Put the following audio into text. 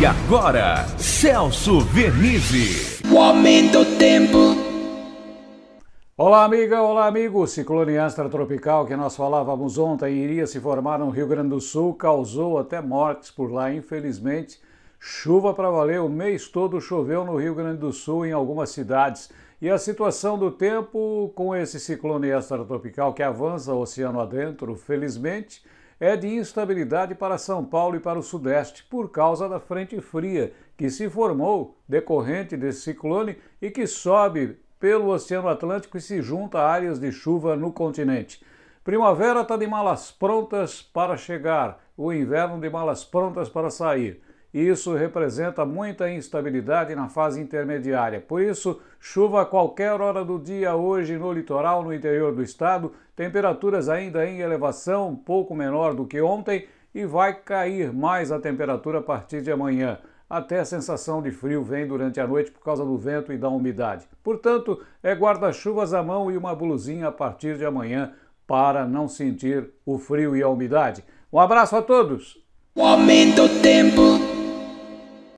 E agora, Celso Vernizzi. O aumento do tempo. Olá, amiga, olá, amigo. O ciclone extratropical que nós falávamos ontem iria se formar no Rio Grande do Sul causou até mortes por lá, infelizmente. Chuva para valer, o mês todo choveu no Rio Grande do Sul, em algumas cidades. E a situação do tempo com esse ciclone extratropical que avança o oceano adentro, felizmente, é de instabilidade para São Paulo e para o Sudeste por causa da frente fria que se formou decorrente desse ciclone e que sobe pelo Oceano Atlântico e se junta a áreas de chuva no continente. Primavera está de malas prontas para chegar, o inverno de malas prontas para sair. Isso representa muita instabilidade na fase intermediária. Por isso, chuva a qualquer hora do dia hoje no litoral, no interior do estado, temperaturas ainda em elevação, um pouco menor do que ontem, e vai cair mais a temperatura a partir de amanhã. Até a sensação de frio vem durante a noite por causa do vento e da umidade. Portanto, é guarda-chuvas à mão e uma blusinha a partir de amanhã para não sentir o frio e a umidade. Um abraço a todos! O aumento tempo